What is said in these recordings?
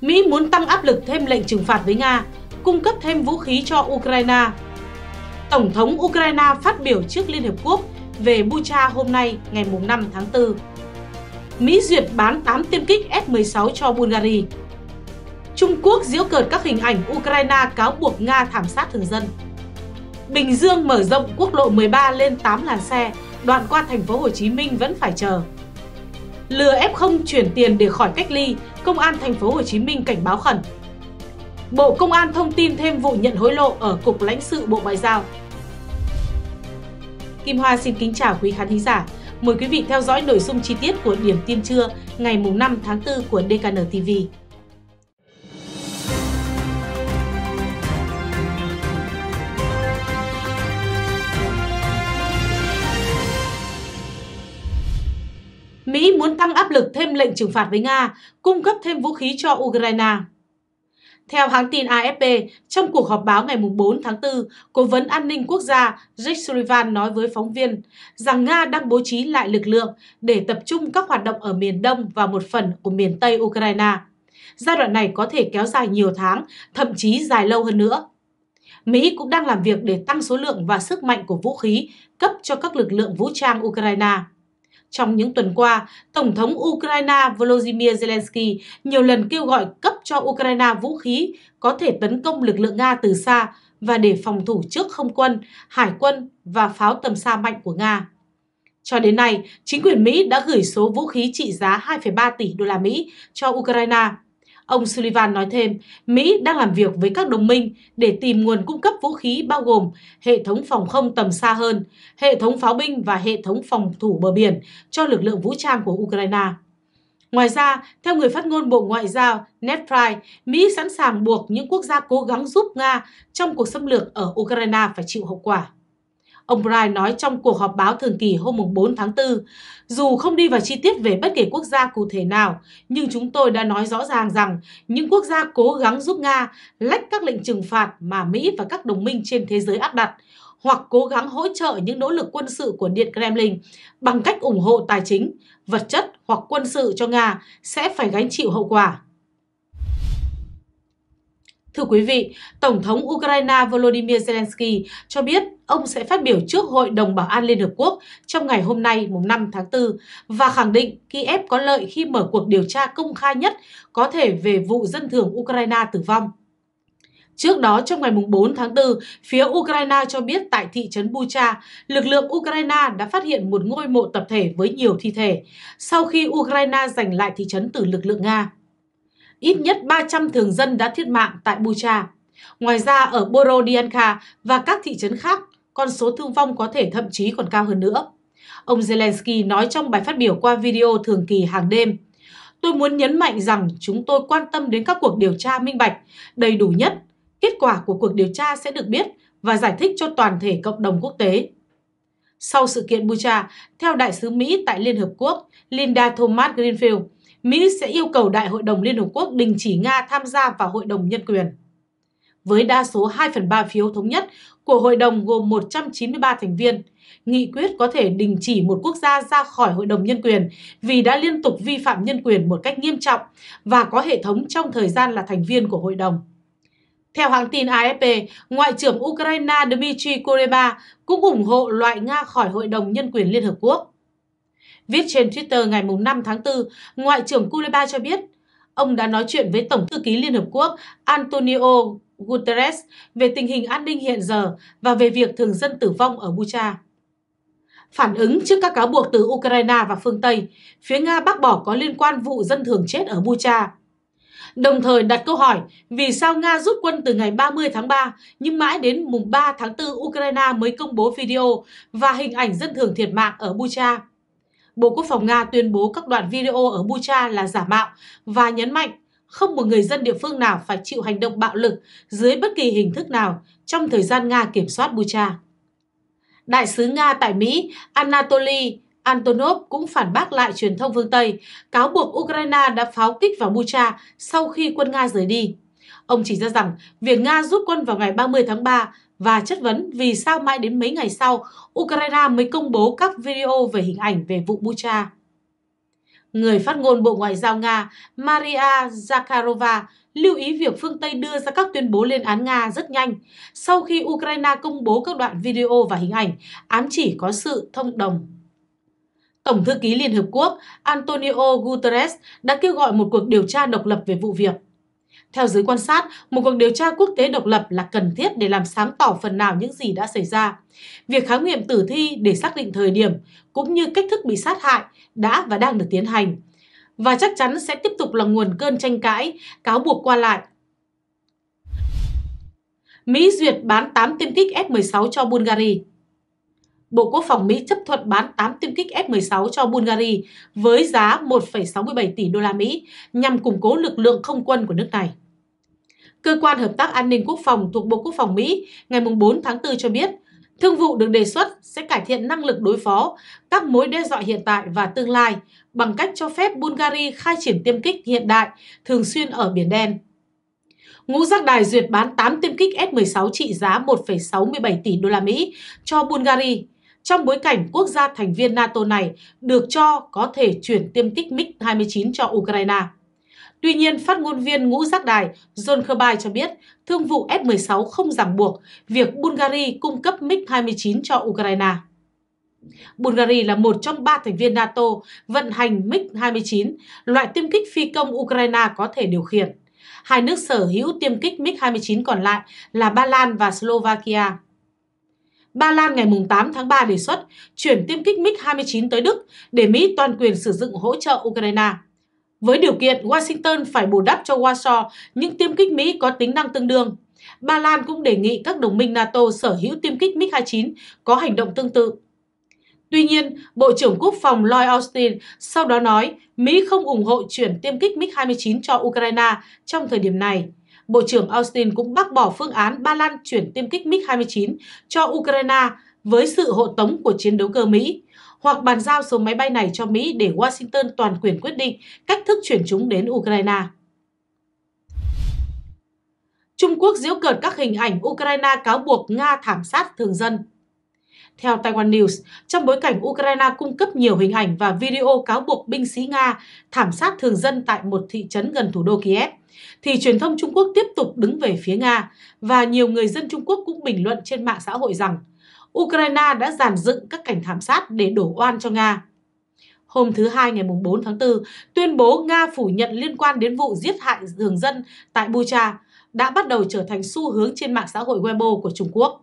Mỹ muốn tăng áp lực thêm lệnh trừng phạt với Nga, cung cấp thêm vũ khí cho Ukraine. Tổng thống Ukraine phát biểu trước Liên hợp Quốc về Bucha hôm nay ngày 5 tháng 4. Mỹ duyệt bán 8 tiêm kích F-16 cho Bulgaria. Trung Quốc diễu cợt các hình ảnh Ukraine cáo buộc Nga thảm sát thường dân. Bình Dương mở rộng quốc lộ 13 lên 8 làn xe, đoạn qua thành phố Hồ Chí Minh vẫn phải chờ. Lừa F0 chuyển tiền để khỏi cách ly, Công an thành phố Hồ Chí Minh cảnh báo khẩn. Bộ Công an thông tin thêm vụ nhận hối lộ ở Cục lãnh sự Bộ Ngoại giao. Kim Hoa xin kính chào quý khán thính giả. Mời quý vị theo dõi nội dung chi tiết của điểm tiêm trưa ngày 5 tháng 4 của DKN TV. Mỹ muốn tăng áp lực thêm lệnh trừng phạt với Nga, cung cấp thêm vũ khí cho Ukraine. Theo hãng tin AFP, trong cuộc họp báo ngày 4 tháng 4, Cố vấn An ninh Quốc gia Jake Sullivan nói với phóng viên rằng Nga đang bố trí lại lực lượng để tập trung các hoạt động ở miền Đông và một phần của miền Tây Ukraine. Giai đoạn này có thể kéo dài nhiều tháng, thậm chí dài lâu hơn nữa. Mỹ cũng đang làm việc để tăng số lượng và sức mạnh của vũ khí cấp cho các lực lượng vũ trang Ukraine. Trong những tuần qua, Tổng thống Ukraine Volodymyr Zelensky nhiều lần kêu gọi cấp cho Ukraine vũ khí có thể tấn công lực lượng Nga từ xa và để phòng thủ trước không quân, hải quân và pháo tầm xa mạnh của Nga. Cho đến nay, chính quyền Mỹ đã gửi số vũ khí trị giá 2,3 tỷ đô la Mỹ cho Ukraine Ông Sullivan nói thêm, Mỹ đang làm việc với các đồng minh để tìm nguồn cung cấp vũ khí bao gồm hệ thống phòng không tầm xa hơn, hệ thống pháo binh và hệ thống phòng thủ bờ biển cho lực lượng vũ trang của Ukraine. Ngoài ra, theo người phát ngôn Bộ Ngoại giao Ned Price, Mỹ sẵn sàng buộc những quốc gia cố gắng giúp Nga trong cuộc xâm lược ở Ukraine phải chịu hậu quả. Ông Bryan nói trong cuộc họp báo thường kỳ hôm 4 tháng 4, dù không đi vào chi tiết về bất kỳ quốc gia cụ thể nào, nhưng chúng tôi đã nói rõ ràng rằng những quốc gia cố gắng giúp Nga lách các lệnh trừng phạt mà Mỹ và các đồng minh trên thế giới áp đặt, hoặc cố gắng hỗ trợ những nỗ lực quân sự của Điện Kremlin bằng cách ủng hộ tài chính, vật chất hoặc quân sự cho Nga sẽ phải gánh chịu hậu quả. Thưa quý vị, Tổng thống Ukraine Volodymyr Zelensky cho biết ông sẽ phát biểu trước Hội đồng Bảo an Liên Hợp Quốc trong ngày hôm nay mùng 5 tháng 4 và khẳng định Kiev có lợi khi mở cuộc điều tra công khai nhất có thể về vụ dân thường Ukraine tử vong. Trước đó, trong ngày 4 tháng 4, phía Ukraine cho biết tại thị trấn Bucha, lực lượng Ukraine đã phát hiện một ngôi mộ tập thể với nhiều thi thể, sau khi Ukraine giành lại thị trấn từ lực lượng Nga ít nhất 300 thường dân đã thiệt mạng tại Bucha. Ngoài ra ở Borodianka và các thị trấn khác, con số thương vong có thể thậm chí còn cao hơn nữa. Ông Zelensky nói trong bài phát biểu qua video thường kỳ hàng đêm, Tôi muốn nhấn mạnh rằng chúng tôi quan tâm đến các cuộc điều tra minh bạch, đầy đủ nhất. Kết quả của cuộc điều tra sẽ được biết và giải thích cho toàn thể cộng đồng quốc tế. Sau sự kiện Bucha, theo Đại sứ Mỹ tại Liên Hợp Quốc Linda Thomas Greenfield, Mỹ sẽ yêu cầu Đại hội đồng Liên Hợp Quốc đình chỉ Nga tham gia vào Hội đồng Nhân quyền. Với đa số 2 phần 3 phiếu thống nhất của Hội đồng gồm 193 thành viên, nghị quyết có thể đình chỉ một quốc gia ra khỏi Hội đồng Nhân quyền vì đã liên tục vi phạm nhân quyền một cách nghiêm trọng và có hệ thống trong thời gian là thành viên của Hội đồng. Theo hãng tin AFP, Ngoại trưởng Ukraine Dmitry Kuleba cũng ủng hộ loại Nga khỏi Hội đồng Nhân quyền Liên Hợp Quốc. Viết trên Twitter ngày 5 tháng 4, Ngoại trưởng Kuleba cho biết ông đã nói chuyện với Tổng thư ký Liên Hợp Quốc Antonio Guterres về tình hình an ninh hiện giờ và về việc thường dân tử vong ở Bucha. Phản ứng trước các cáo buộc từ Ukraine và phương Tây, phía Nga bác bỏ có liên quan vụ dân thường chết ở Bucha. Đồng thời đặt câu hỏi vì sao Nga rút quân từ ngày 30 tháng 3 nhưng mãi đến mùng 3 tháng 4 Ukraine mới công bố video và hình ảnh dân thường thiệt mạng ở Bucha. Bộ Quốc phòng Nga tuyên bố các đoạn video ở Bucha là giả mạo và nhấn mạnh không một người dân địa phương nào phải chịu hành động bạo lực dưới bất kỳ hình thức nào trong thời gian Nga kiểm soát Bucha. Đại sứ Nga tại Mỹ Anatoly Antonov cũng phản bác lại truyền thông phương Tây, cáo buộc Ukraine đã pháo kích vào Bucha sau khi quân Nga rời đi. Ông chỉ ra rằng việc Nga rút quân vào ngày 30 tháng 3 và chất vấn vì sao mãi đến mấy ngày sau Ukraine mới công bố các video về hình ảnh về vụ Bucha. Người phát ngôn Bộ Ngoại giao Nga Maria Zakharova lưu ý việc phương Tây đưa ra các tuyên bố lên án Nga rất nhanh sau khi Ukraine công bố các đoạn video và hình ảnh ám chỉ có sự thông đồng. Tổng thư ký Liên Hợp Quốc Antonio Guterres đã kêu gọi một cuộc điều tra độc lập về vụ việc. Theo giới quan sát, một cuộc điều tra quốc tế độc lập là cần thiết để làm sáng tỏ phần nào những gì đã xảy ra. Việc khám nghiệm tử thi để xác định thời điểm cũng như cách thức bị sát hại đã và đang được tiến hành và chắc chắn sẽ tiếp tục là nguồn cơn tranh cãi, cáo buộc qua lại. Mỹ duyệt bán 8 tiêm kích F-16 cho Bulgaria Bộ Quốc phòng Mỹ chấp thuận bán 8 tiêm kích F-16 cho Bulgaria với giá 1,67 tỷ đô la Mỹ nhằm củng cố lực lượng không quân của nước này. Cơ quan Hợp tác An ninh Quốc phòng thuộc Bộ Quốc phòng Mỹ ngày 4 tháng 4 cho biết, thương vụ được đề xuất sẽ cải thiện năng lực đối phó các mối đe dọa hiện tại và tương lai bằng cách cho phép Bulgaria khai triển tiêm kích hiện đại thường xuyên ở Biển Đen. Ngũ giác đài duyệt bán 8 tiêm kích S-16 trị giá 1,67 tỷ đô la Mỹ cho Bulgaria trong bối cảnh quốc gia thành viên NATO này được cho có thể chuyển tiêm kích MiG-29 cho Ukraine. Tuy nhiên, phát ngôn viên ngũ giác đài John Kirby cho biết thương vụ F-16 không ràng buộc việc Bulgaria cung cấp MiG-29 cho Ukraine. Bulgaria là một trong ba thành viên NATO vận hành MiG-29, loại tiêm kích phi công Ukraine có thể điều khiển. Hai nước sở hữu tiêm kích MiG-29 còn lại là Ba Lan và Slovakia. Ba Lan ngày 8 tháng 3 đề xuất chuyển tiêm kích MiG-29 tới Đức để Mỹ toàn quyền sử dụng hỗ trợ Ukraine với điều kiện Washington phải bù đắp cho Warsaw những tiêm kích Mỹ có tính năng tương đương. Ba Lan cũng đề nghị các đồng minh NATO sở hữu tiêm kích MiG-29 có hành động tương tự. Tuy nhiên, Bộ trưởng Quốc phòng Lloyd Austin sau đó nói Mỹ không ủng hộ chuyển tiêm kích MiG-29 cho Ukraine trong thời điểm này. Bộ trưởng Austin cũng bác bỏ phương án Ba Lan chuyển tiêm kích MiG-29 cho Ukraine với sự hộ tống của chiến đấu cơ Mỹ hoặc bàn giao số máy bay này cho Mỹ để Washington toàn quyền quyết định cách thức chuyển chúng đến Ukraine. Trung Quốc diễu cợt các hình ảnh Ukraine cáo buộc Nga thảm sát thường dân. Theo Taiwan News, trong bối cảnh Ukraine cung cấp nhiều hình ảnh và video cáo buộc binh sĩ Nga thảm sát thường dân tại một thị trấn gần thủ đô Kiev, thì truyền thông Trung Quốc tiếp tục đứng về phía Nga và nhiều người dân Trung Quốc cũng bình luận trên mạng xã hội rằng Ukraine đã giàn dựng các cảnh thảm sát để đổ oan cho Nga. Hôm thứ Hai ngày 4 tháng 4, tuyên bố Nga phủ nhận liên quan đến vụ giết hại thường dân tại Bucha đã bắt đầu trở thành xu hướng trên mạng xã hội Weibo của Trung Quốc.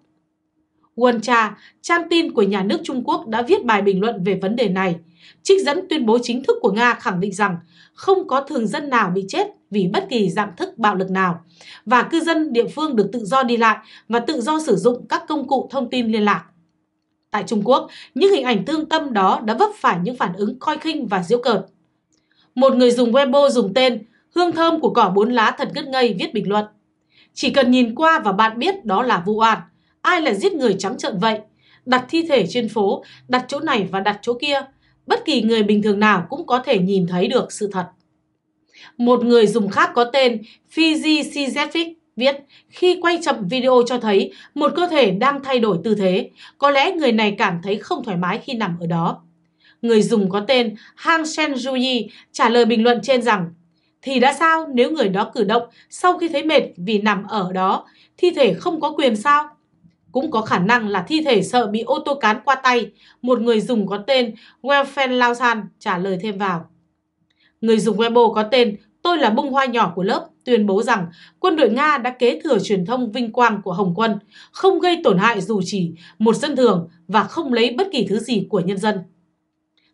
Wencha, trang tin của nhà nước Trung Quốc đã viết bài bình luận về vấn đề này – Trích dẫn tuyên bố chính thức của Nga khẳng định rằng không có thường dân nào bị chết vì bất kỳ dạng thức bạo lực nào và cư dân địa phương được tự do đi lại và tự do sử dụng các công cụ thông tin liên lạc. Tại Trung Quốc, những hình ảnh thương tâm đó đã vấp phải những phản ứng coi khinh và diễu cợt. Một người dùng Weibo dùng tên Hương thơm của cỏ bốn lá thật ngất ngây viết bình luận. Chỉ cần nhìn qua và bạn biết đó là vụ án. Ai là giết người trắng trợn vậy? Đặt thi thể trên phố, đặt chỗ này và đặt chỗ kia bất kỳ người bình thường nào cũng có thể nhìn thấy được sự thật. Một người dùng khác có tên Fiji Czefik viết khi quay chậm video cho thấy một cơ thể đang thay đổi tư thế, có lẽ người này cảm thấy không thoải mái khi nằm ở đó. Người dùng có tên Han Sen Juyi trả lời bình luận trên rằng thì đã sao nếu người đó cử động sau khi thấy mệt vì nằm ở đó, thi thể không có quyền sao? Cũng có khả năng là thi thể sợ bị ô tô cán qua tay, một người dùng có tên Welfen Lausan trả lời thêm vào. Người dùng Weibo có tên Tôi là bông hoa nhỏ của lớp tuyên bố rằng quân đội Nga đã kế thừa truyền thông vinh quang của Hồng quân, không gây tổn hại dù chỉ một dân thường và không lấy bất kỳ thứ gì của nhân dân.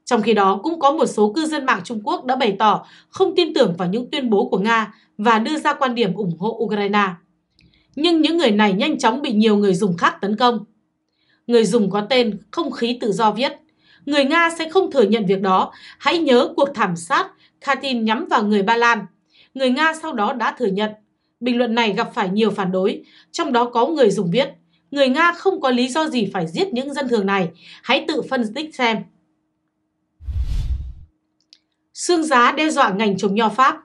Trong khi đó, cũng có một số cư dân mạng Trung Quốc đã bày tỏ không tin tưởng vào những tuyên bố của Nga và đưa ra quan điểm ủng hộ Ukraine nhưng những người này nhanh chóng bị nhiều người dùng khác tấn công. Người dùng có tên Không khí tự do viết, người Nga sẽ không thừa nhận việc đó, hãy nhớ cuộc thảm sát Katyn nhắm vào người Ba Lan. Người Nga sau đó đã thừa nhận. Bình luận này gặp phải nhiều phản đối, trong đó có người dùng viết, người Nga không có lý do gì phải giết những dân thường này, hãy tự phân tích xem. Sương giá đe dọa ngành trồng nho Pháp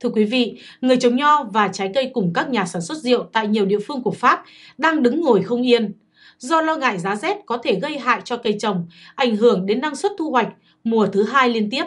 Thưa quý vị, người trồng nho và trái cây cùng các nhà sản xuất rượu tại nhiều địa phương của Pháp đang đứng ngồi không yên. Do lo ngại giá rét có thể gây hại cho cây trồng, ảnh hưởng đến năng suất thu hoạch mùa thứ hai liên tiếp.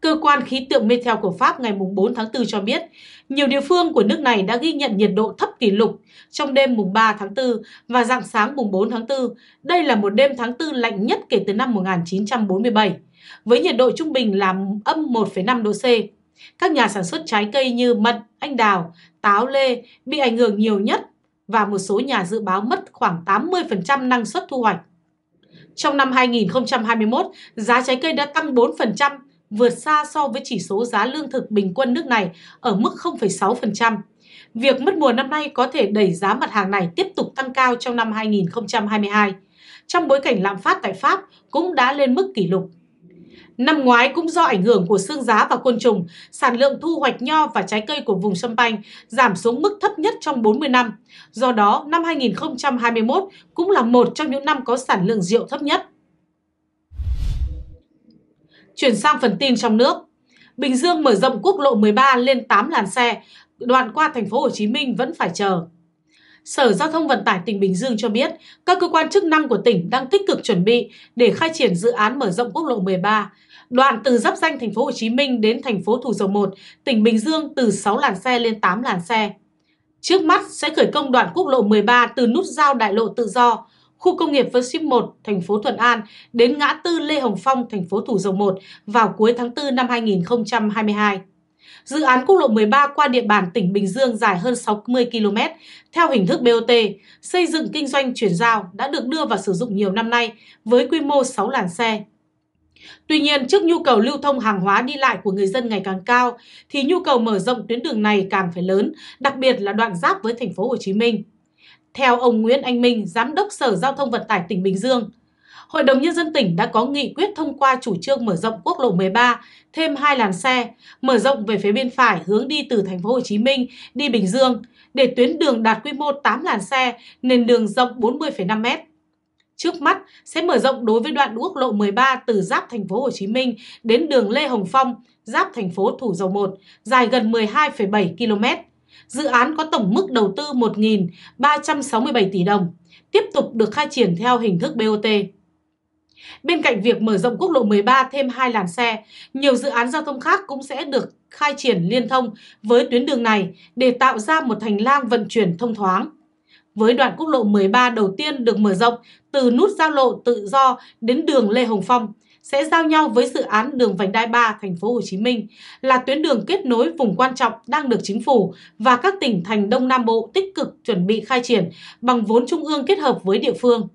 Cơ quan khí tượng Metel của Pháp ngày 4 tháng 4 cho biết, nhiều địa phương của nước này đã ghi nhận nhiệt độ thấp kỷ lục trong đêm mùng 3 tháng 4 và dạng sáng mùng 4 tháng 4. Đây là một đêm tháng 4 lạnh nhất kể từ năm 1947, với nhiệt độ trung bình là âm 1,5 độ C. Các nhà sản xuất trái cây như mận, anh đào, táo lê bị ảnh hưởng nhiều nhất và một số nhà dự báo mất khoảng 80% năng suất thu hoạch. Trong năm 2021, giá trái cây đã tăng 4%, vượt xa so với chỉ số giá lương thực bình quân nước này ở mức 0,6%. Việc mất mùa năm nay có thể đẩy giá mặt hàng này tiếp tục tăng cao trong năm 2022. Trong bối cảnh lạm phát tại Pháp cũng đã lên mức kỷ lục Năm ngoái cũng do ảnh hưởng của sương giá và côn trùng, sản lượng thu hoạch nho và trái cây của vùng Sâm Panh giảm xuống mức thấp nhất trong 40 năm. Do đó, năm 2021 cũng là một trong những năm có sản lượng rượu thấp nhất. Chuyển sang phần tin trong nước. Bình Dương mở rộng quốc lộ 13 lên 8 làn xe, đoạn qua thành phố Hồ Chí Minh vẫn phải chờ. Sở Giao thông Vận tải tỉnh Bình Dương cho biết, các cơ quan chức năng của tỉnh đang tích cực chuẩn bị để khai triển dự án mở rộng quốc lộ 13, đoạn từ giáp danh thành phố Hồ Chí Minh đến thành phố Thủ Dầu Một, tỉnh Bình Dương từ 6 làn xe lên 8 làn xe. Trước mắt sẽ khởi công đoạn quốc lộ 13 từ nút giao đại lộ tự do, khu công nghiệp Vân Ship 1, thành phố Thuận An đến ngã tư Lê Hồng Phong, thành phố Thủ Dầu Một vào cuối tháng 4 năm 2022. Dự án quốc lộ 13 qua địa bàn tỉnh Bình Dương dài hơn 60 km theo hình thức BOT, xây dựng kinh doanh chuyển giao đã được đưa vào sử dụng nhiều năm nay với quy mô 6 làn xe. Tuy nhiên, trước nhu cầu lưu thông hàng hóa đi lại của người dân ngày càng cao thì nhu cầu mở rộng tuyến đường này càng phải lớn, đặc biệt là đoạn giáp với thành phố Hồ Chí Minh. Theo ông Nguyễn Anh Minh, giám đốc Sở Giao thông Vận tải tỉnh Bình Dương, Hội đồng Nhân dân tỉnh đã có nghị quyết thông qua chủ trương mở rộng quốc lộ 13, thêm hai làn xe, mở rộng về phía bên phải hướng đi từ thành phố Hồ Chí Minh đi Bình Dương để tuyến đường đạt quy mô 8 làn xe, nền đường rộng 40,5 m. Trước mắt sẽ mở rộng đối với đoạn quốc lộ 13 từ giáp thành phố Hồ Chí Minh đến đường Lê Hồng Phong, giáp thành phố Thủ Dầu Một, dài gần 12,7 km. Dự án có tổng mức đầu tư 1.367 tỷ đồng, tiếp tục được khai triển theo hình thức BOT. Bên cạnh việc mở rộng quốc lộ 13 thêm hai làn xe, nhiều dự án giao thông khác cũng sẽ được khai triển liên thông với tuyến đường này để tạo ra một hành lang vận chuyển thông thoáng. Với đoạn quốc lộ 13 đầu tiên được mở rộng từ nút giao lộ tự do đến đường Lê Hồng Phong sẽ giao nhau với dự án đường vành đai 3 thành phố Hồ Chí Minh là tuyến đường kết nối vùng quan trọng đang được chính phủ và các tỉnh thành Đông Nam Bộ tích cực chuẩn bị khai triển bằng vốn trung ương kết hợp với địa phương.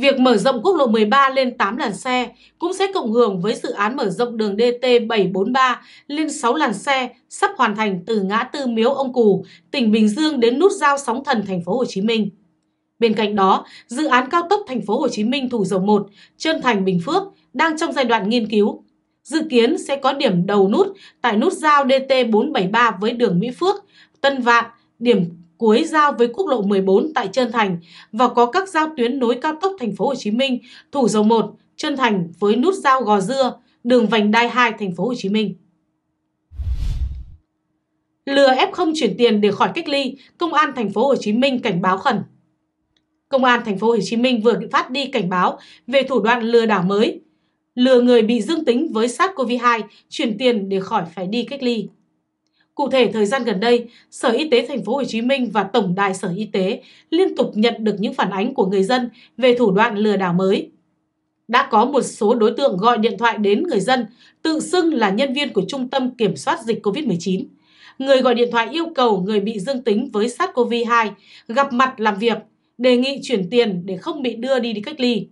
Việc mở rộng quốc lộ 13 lên 8 làn xe cũng sẽ cộng hưởng với dự án mở rộng đường DT743 lên 6 làn xe sắp hoàn thành từ ngã tư Miếu Ông Cù, tỉnh Bình Dương đến nút giao Sóng Thần thành phố Hồ Chí Minh. Bên cạnh đó, dự án cao tốc thành phố Hồ Chí Minh Thủ Dầu 1, Trơn Thành Bình Phước đang trong giai đoạn nghiên cứu. Dự kiến sẽ có điểm đầu nút tại nút giao DT473 với đường Mỹ Phước, Tân Vạn, điểm cuối giao với quốc lộ 14 tại Trân Thành và có các giao tuyến nối cao tốc thành phố Hồ Chí Minh, Thủ Dầu Một, Trân Thành với nút giao Gò Dưa, đường vành đai 2 thành phố Hồ Chí Minh. Lừa F0 chuyển tiền để khỏi cách ly, Công an thành phố Hồ Chí Minh cảnh báo khẩn. Công an thành phố Hồ Chí Minh vừa phát đi cảnh báo về thủ đoạn lừa đảo mới, lừa người bị dương tính với SARS-CoV-2 chuyển tiền để khỏi phải đi cách ly. Cụ thể, thời gian gần đây, Sở Y tế Thành phố Hồ Chí Minh và Tổng đài Sở Y tế liên tục nhận được những phản ánh của người dân về thủ đoạn lừa đảo mới. Đã có một số đối tượng gọi điện thoại đến người dân tự xưng là nhân viên của Trung tâm Kiểm soát Dịch COVID-19. Người gọi điện thoại yêu cầu người bị dương tính với SARS-CoV-2 gặp mặt làm việc, đề nghị chuyển tiền để không bị đưa đi đi cách ly.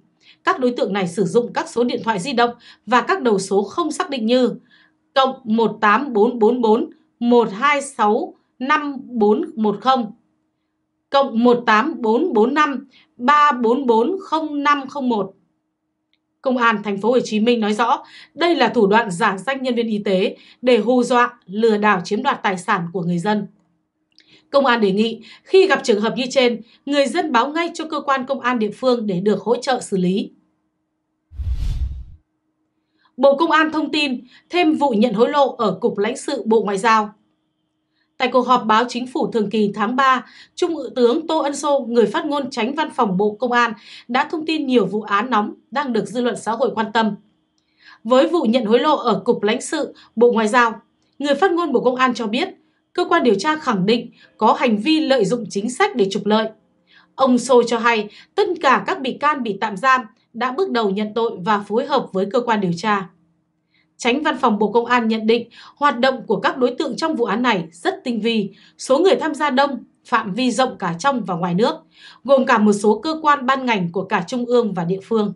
Các đối tượng này sử dụng các số điện thoại di động và các đầu số không xác định như cộng 18444 126 5410 cộng 18445 3440501. Công an thành phố Hồ Chí Minh nói rõ, đây là thủ đoạn giả danh nhân viên y tế để hù dọa, lừa đảo chiếm đoạt tài sản của người dân. Công an đề nghị khi gặp trường hợp như trên, người dân báo ngay cho cơ quan công an địa phương để được hỗ trợ xử lý. Bộ Công an thông tin thêm vụ nhận hối lộ ở Cục lãnh sự Bộ Ngoại giao. Tại cuộc họp báo chính phủ thường kỳ tháng 3, Trung ự tướng Tô Ân Sô, người phát ngôn tránh văn phòng Bộ Công an, đã thông tin nhiều vụ án nóng đang được dư luận xã hội quan tâm. Với vụ nhận hối lộ ở Cục lãnh sự Bộ Ngoại giao, người phát ngôn Bộ Công an cho biết, cơ quan điều tra khẳng định có hành vi lợi dụng chính sách để trục lợi. Ông Sô cho hay tất cả các bị can bị tạm giam đã bước đầu nhận tội và phối hợp với cơ quan điều tra. Tránh Văn phòng Bộ Công an nhận định hoạt động của các đối tượng trong vụ án này rất tinh vi, số người tham gia đông, phạm vi rộng cả trong và ngoài nước, gồm cả một số cơ quan ban ngành của cả trung ương và địa phương.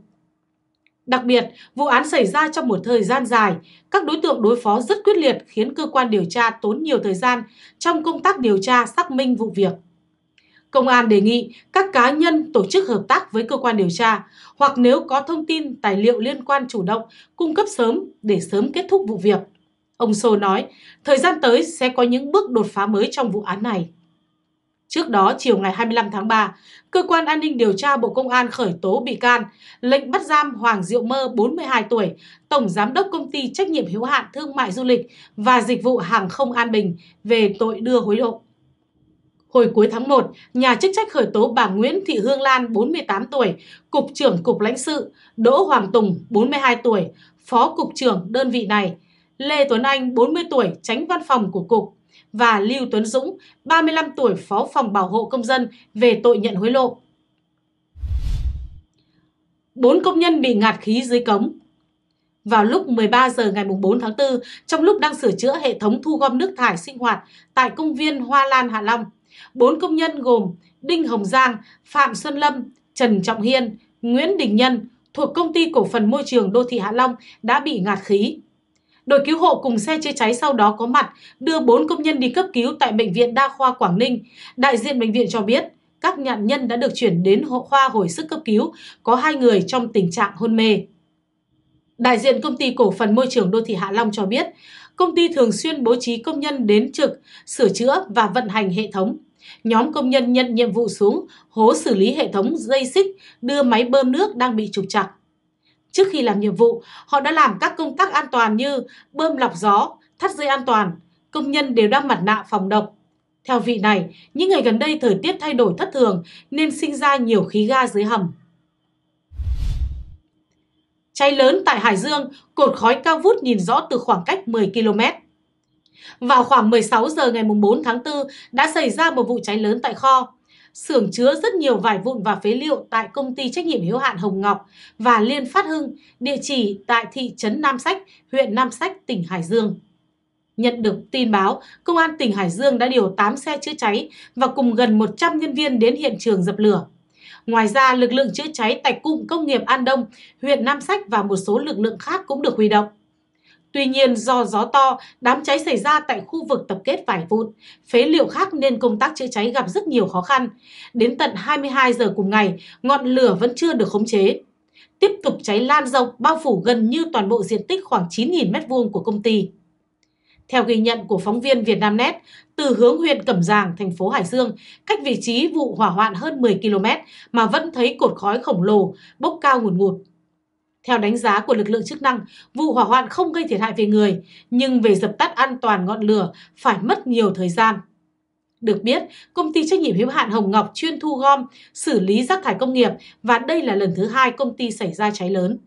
Đặc biệt, vụ án xảy ra trong một thời gian dài, các đối tượng đối phó rất quyết liệt khiến cơ quan điều tra tốn nhiều thời gian trong công tác điều tra xác minh vụ việc. Công an đề nghị các cá nhân tổ chức hợp tác với cơ quan điều tra hoặc nếu có thông tin tài liệu liên quan chủ động cung cấp sớm để sớm kết thúc vụ việc. Ông Sô nói, thời gian tới sẽ có những bước đột phá mới trong vụ án này. Trước đó, chiều ngày 25 tháng 3, Cơ quan An ninh Điều tra Bộ Công an khởi tố bị can, lệnh bắt giam Hoàng Diệu Mơ, 42 tuổi, Tổng Giám đốc Công ty Trách nhiệm hữu hạn Thương mại Du lịch và Dịch vụ Hàng không An Bình về tội đưa hối lộ. Hồi cuối tháng 1, nhà chức trách khởi tố bà Nguyễn Thị Hương Lan, 48 tuổi, Cục trưởng Cục lãnh sự, Đỗ Hoàng Tùng, 42 tuổi, Phó Cục trưởng đơn vị này, Lê Tuấn Anh, 40 tuổi, tránh văn phòng của Cục và Lưu Tuấn Dũng, 35 tuổi, Phó phòng bảo hộ công dân về tội nhận hối lộ. Bốn công nhân bị ngạt khí dưới cống, vào lúc 13 giờ ngày 4 tháng 4, trong lúc đang sửa chữa hệ thống thu gom nước thải sinh hoạt tại công viên Hoa Lan Hạ Long, 4 công nhân gồm Đinh Hồng Giang, Phạm Xuân Lâm, Trần Trọng Hiên, Nguyễn Đình Nhân thuộc công ty cổ phần môi trường đô thị Hạ Long đã bị ngạt khí. Đội cứu hộ cùng xe chữa cháy sau đó có mặt đưa 4 công nhân đi cấp cứu tại Bệnh viện Đa khoa Quảng Ninh. Đại diện bệnh viện cho biết các nạn nhân đã được chuyển đến hộ khoa hồi sức cấp cứu, có hai người trong tình trạng hôn mê. Đại diện công ty cổ phần môi trường đô thị Hạ Long cho biết, công ty thường xuyên bố trí công nhân đến trực, sửa chữa và vận hành hệ thống Nhóm công nhân nhận nhiệm vụ xuống hố xử lý hệ thống dây xích đưa máy bơm nước đang bị trục chặt. Trước khi làm nhiệm vụ, họ đã làm các công tác an toàn như bơm lọc gió, thắt dây an toàn. Công nhân đều đeo mặt nạ phòng độc. Theo vị này, những ngày gần đây thời tiết thay đổi thất thường nên sinh ra nhiều khí ga dưới hầm. Cháy lớn tại Hải Dương, cột khói cao vút nhìn rõ từ khoảng cách 10 km. Vào khoảng 16 giờ ngày 4 tháng 4 đã xảy ra một vụ cháy lớn tại kho. Xưởng chứa rất nhiều vải vụn và phế liệu tại công ty trách nhiệm hiếu hạn Hồng Ngọc và Liên Phát Hưng, địa chỉ tại thị trấn Nam Sách, huyện Nam Sách, tỉnh Hải Dương. Nhận được tin báo, Công an tỉnh Hải Dương đã điều 8 xe chữa cháy và cùng gần 100 nhân viên đến hiện trường dập lửa. Ngoài ra, lực lượng chữa cháy tại cụm công nghiệp An Đông, huyện Nam Sách và một số lực lượng khác cũng được huy động. Tuy nhiên do gió to, đám cháy xảy ra tại khu vực tập kết vải vụn, phế liệu khác nên công tác chữa cháy gặp rất nhiều khó khăn. Đến tận 22 giờ cùng ngày, ngọn lửa vẫn chưa được khống chế. Tiếp tục cháy lan rộng bao phủ gần như toàn bộ diện tích khoảng 9.000m2 của công ty. Theo ghi nhận của phóng viên Vietnamnet, từ hướng huyện Cẩm Giàng, thành phố Hải Dương, cách vị trí vụ hỏa hoạn hơn 10 km mà vẫn thấy cột khói khổng lồ bốc cao ngùn ngụt. ngụt. Theo đánh giá của lực lượng chức năng, vụ hỏa hoạn không gây thiệt hại về người, nhưng về dập tắt an toàn ngọn lửa phải mất nhiều thời gian. Được biết, công ty trách nhiệm hiếu hạn Hồng Ngọc chuyên thu gom, xử lý rác thải công nghiệp và đây là lần thứ hai công ty xảy ra cháy lớn.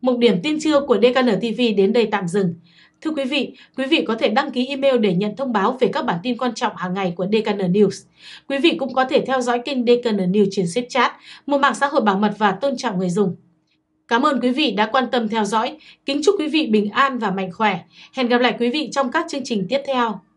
Một điểm tin trưa của DKN TV đến đây tạm dừng. Thưa quý vị, quý vị có thể đăng ký email để nhận thông báo về các bản tin quan trọng hàng ngày của DKN News. Quý vị cũng có thể theo dõi kênh DKN News trên Snapchat, một mạng xã hội bảo mật và tôn trọng người dùng. Cảm ơn quý vị đã quan tâm theo dõi. Kính chúc quý vị bình an và mạnh khỏe. Hẹn gặp lại quý vị trong các chương trình tiếp theo.